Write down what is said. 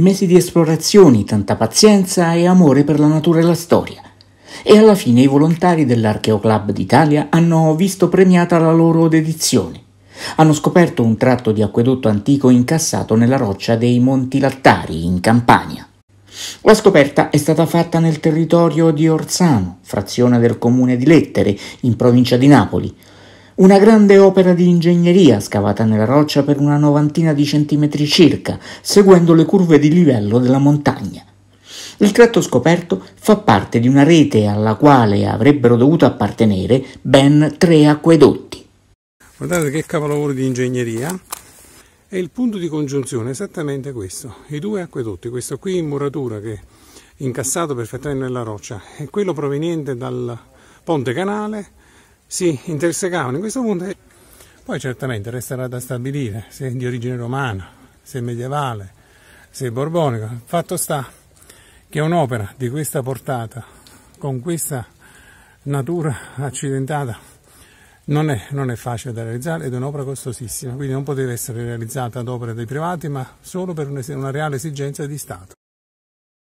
Mesi di esplorazioni, tanta pazienza e amore per la natura e la storia. E alla fine i volontari dell'Archeo Club d'Italia hanno visto premiata la loro dedizione. Hanno scoperto un tratto di acquedotto antico incassato nella roccia dei Monti Lattari, in Campania. La scoperta è stata fatta nel territorio di Orsano, frazione del comune di Lettere, in provincia di Napoli, una grande opera di ingegneria scavata nella roccia per una novantina di centimetri circa, seguendo le curve di livello della montagna. Il tratto scoperto fa parte di una rete alla quale avrebbero dovuto appartenere ben tre acquedotti. Guardate che capolavoro di ingegneria. E il punto di congiunzione è esattamente questo, i due acquedotti, questo qui in muratura che è incassato perfettamente nella roccia e quello proveniente dal ponte canale si intersecavano in questo punto. Eh, poi certamente resterà da stabilire se è di origine romana, se è medievale, se è borbonica. Fatto sta che un'opera di questa portata, con questa natura accidentata, non è, non è, facile da realizzare ed è un'opera costosissima, quindi non poteva essere realizzata ad opera dei privati, ma solo per una reale esigenza di Stato.